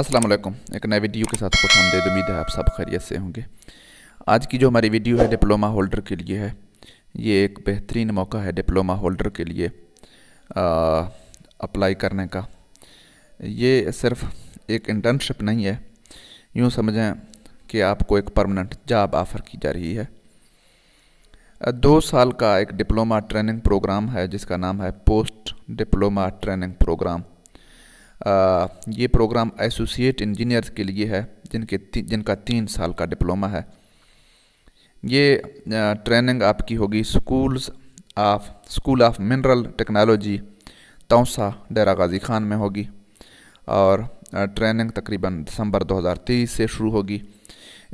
अस्सलाम वालेकुम एक नए वीडियो के साथ खुश आमदेद उम्मीद है आप सब खैरियत से होंगे आज की जो हमारी वीडियो है डिप्लोमा होल्डर के लिए है ये एक बेहतरीन मौका है डिप्लोमा होल्डर के लिए आ, अप्लाई करने का ये सिर्फ एक इंटर्नशिप नहीं है यूँ समझें कि आपको एक परमानेंट जॉब ऑफ़र की जा रही है दो साल का एक डिप्लोमा ट्रेनिंग प्रोग्राम है जिसका नाम है पोस्ट डिप्लोमा ट्रेनिंग प्रोग्राम ये प्रोग्राम एसोसिएट इंजीनियर्स के लिए है जिनके ती, जिनका तीन साल का डिप्लोमा है ये ट्रेनिंग आपकी होगी schools of school of mineral technology Taunsa Dera Ghazi Khan में होगी और ट्रेनिंग तकरीबन दिसंबर 2023 से शुरू होगी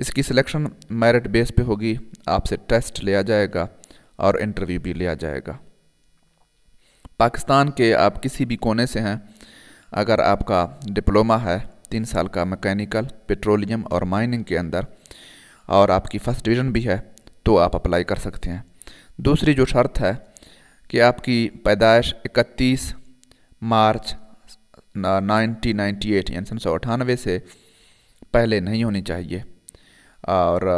इसकी सिलेक्शन मेरिट बेस पे होगी आपसे टेस्ट लिया जाएगा और इंटरव्यू भी लिया जाएगा पाकिस्तान के आप किसी भी कोने से हैं अगर आपका डिप्लोमा है तीन साल का मैकेनिकल पेट्रोलियम और माइनिंग के अंदर और आपकी फ़र्स्ट डिवीज़न भी है तो आप अप्लाई कर सकते हैं दूसरी जो शर्त है कि आपकी पैदाइश 31 मार्च 1998 यानी सन सौ अठानवे से पहले नहीं होनी चाहिए और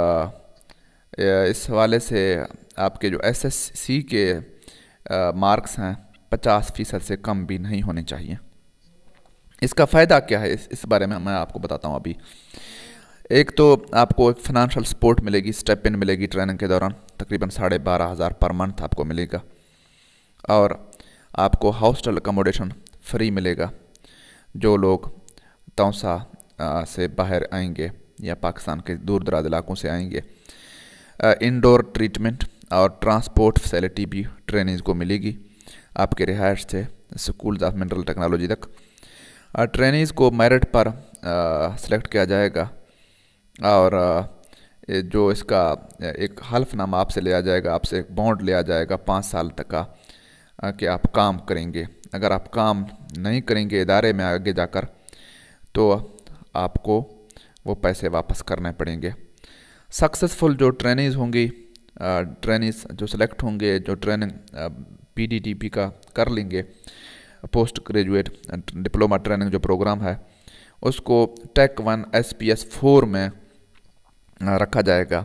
इस हवाले से आपके जो एसएससी के मार्क्स हैं 50 फ़ीसद से कम भी नहीं होने चाहिए इसका फ़ायदा क्या है इस, इस बारे में मैं आपको बताता हूँ अभी एक तो आपको एक फिनंशल सपोर्ट मिलेगी स्टेप इन मिलेगी ट्रेनिंग के दौरान तकरीबन साढ़े बारह हज़ार पर मंथ आपको मिलेगा और आपको हॉस्टल अकोमोडेशन फ्री मिलेगा जो लोग तौसा से बाहर आएंगे या पाकिस्तान के दूर दराज इलाकों से आएंगे इंडोर ट्रीटमेंट और ट्रांसपोर्ट फैसिलिटी भी ट्रेनिंग को मिलेगी आपके रिहायश से स्कूल ऑफ मिनरल टेक्नोलॉजी तक ट्रेनिज को मेरिट पर सेलेक्ट किया जाएगा और जो इसका एक हल्फनामा आपसे लिया जाएगा आपसे एक बॉन्ड लिया जाएगा पाँच साल तक का कि आप काम करेंगे अगर आप काम नहीं करेंगे इदारे में आगे जाकर तो आपको वो पैसे वापस करने पड़ेंगे सक्सेसफुल जो ट्रेनिज होंगी ट्रेनिज जो सेलेक्ट होंगे जो ट्रेनिंग पीडीटीपी का कर लेंगे पोस्ट ग्रेजुएट डिप्लोमा ट्रेनिंग जो प्रोग्राम है उसको tech one S P S four में रखा जाएगा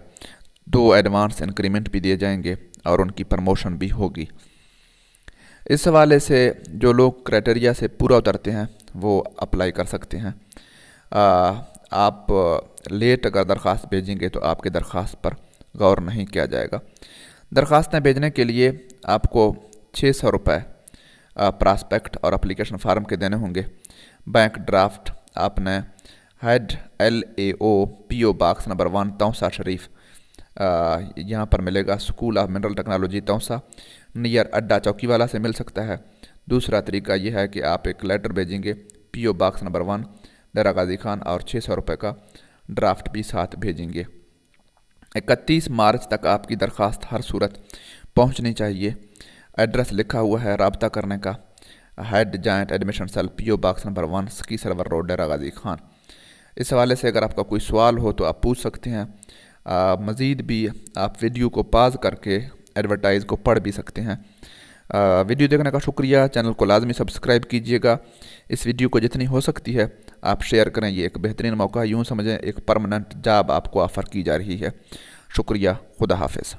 दो एडवांस इंक्रीमेंट भी दिए जाएंगे और उनकी प्रमोशन भी होगी इस हवाले से जो लोग क्राइटेरिया से पूरा उतरते हैं वो अप्लाई कर सकते हैं आ, आप लेट अगर दरख्वास्त भेजेंगे तो आपके दरख्वास्त पर गौर नहीं किया जाएगा दरख्वास्तें भेजने के लिए आपको छः सौ रुपये प्रॉस्पेक्ट और अप्लीकेशन फार्म के देने होंगे बैंक ड्राफ्ट आपने head L A O P O box number one Taunsa Sharif यहाँ पर मिलेगा school of mineral technology Taunsa near अड्डा चौकी वाला से मिल सकता है दूसरा तरीका यह है कि आप एक लेटर भेजेंगे P O box number one Dera Ghazi Khan और छः सौ रुपये का ड्राफ्ट भी साथ भेजेंगे इकतीस मार्च तक आपकी दरख्वास्त हर सूरत पहुँचनी चाहिए एड्रेस लिखा हुआ है रबता करने का head joint admission cell P O box number one Sakhi Sarwar road Dera Ghazi Khan इस हवाले से अगर आपका कोई सवाल हो तो आप पूछ सकते हैं मज़ीद भी आप वीडियो को पाज करके एडवर्टाइज़ को पढ़ भी सकते हैं आ, वीडियो देखने का शुक्रिया चैनल को लाजमी सब्सक्राइब कीजिएगा इस वीडियो को जितनी हो सकती है आप शेयर करें ये एक बेहतरीन मौका यूँ समझें एक परमानेंट जॉब आपको ऑफ़र की जा रही है शुक्रिया खुदा हाफिज़